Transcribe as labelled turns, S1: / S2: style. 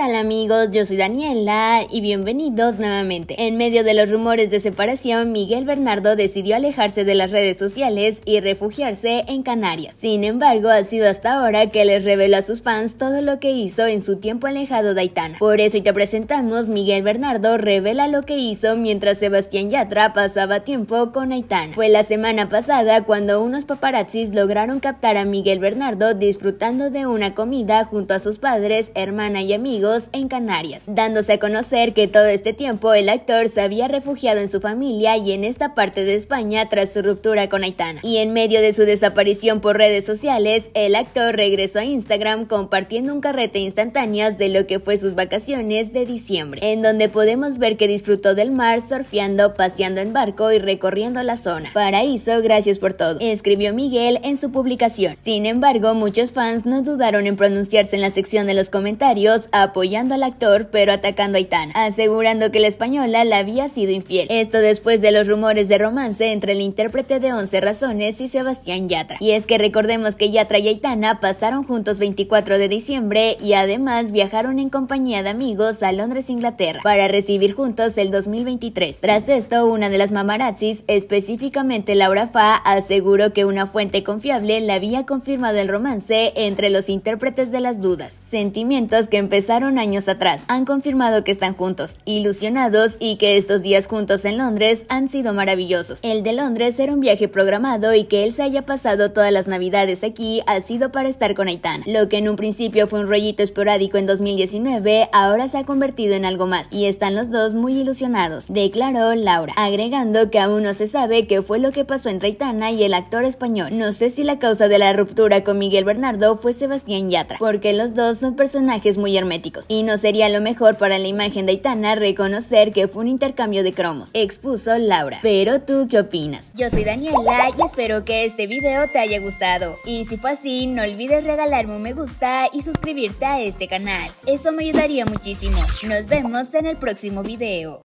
S1: tal amigos? Yo soy Daniela y bienvenidos nuevamente. En medio de los rumores de separación, Miguel Bernardo decidió alejarse de las redes sociales y refugiarse en Canarias. Sin embargo, ha sido hasta ahora que les reveló a sus fans todo lo que hizo en su tiempo alejado de Aitana. Por eso hoy te presentamos Miguel Bernardo revela lo que hizo mientras Sebastián Yatra pasaba tiempo con Aitana. Fue la semana pasada cuando unos paparazzis lograron captar a Miguel Bernardo disfrutando de una comida junto a sus padres, hermana y amigos en Canarias, dándose a conocer que todo este tiempo el actor se había refugiado en su familia y en esta parte de España tras su ruptura con Aitana. Y en medio de su desaparición por redes sociales, el actor regresó a Instagram compartiendo un carrete instantáneas de lo que fue sus vacaciones de diciembre, en donde podemos ver que disfrutó del mar surfeando, paseando en barco y recorriendo la zona. Paraíso, gracias por todo, escribió Miguel en su publicación. Sin embargo, muchos fans no dudaron en pronunciarse en la sección de los comentarios a apoyando al actor pero atacando a Aitana, asegurando que la española la había sido infiel. Esto después de los rumores de romance entre el intérprete de 11 razones y Sebastián Yatra. Y es que recordemos que Yatra y Aitana pasaron juntos 24 de diciembre y además viajaron en compañía de amigos a Londres, Inglaterra, para recibir juntos el 2023. Tras esto, una de las mamarazzis, específicamente Laura Fa, aseguró que una fuente confiable la había confirmado el romance entre los intérpretes de las dudas, sentimientos que empezaron años atrás. Han confirmado que están juntos, ilusionados y que estos días juntos en Londres han sido maravillosos. El de Londres era un viaje programado y que él se haya pasado todas las navidades aquí ha sido para estar con Aitana. Lo que en un principio fue un rollito esporádico en 2019, ahora se ha convertido en algo más y están los dos muy ilusionados, declaró Laura, agregando que aún no se sabe qué fue lo que pasó entre Aitana y el actor español. No sé si la causa de la ruptura con Miguel Bernardo fue Sebastián Yatra, porque los dos son personajes muy herméticos y no sería lo mejor para la imagen de Aitana reconocer que fue un intercambio de cromos, expuso Laura. Pero tú, ¿qué opinas? Yo soy Daniela y espero que este video te haya gustado. Y si fue así, no olvides regalarme un me gusta y suscribirte a este canal. Eso me ayudaría muchísimo. Nos vemos en el próximo video.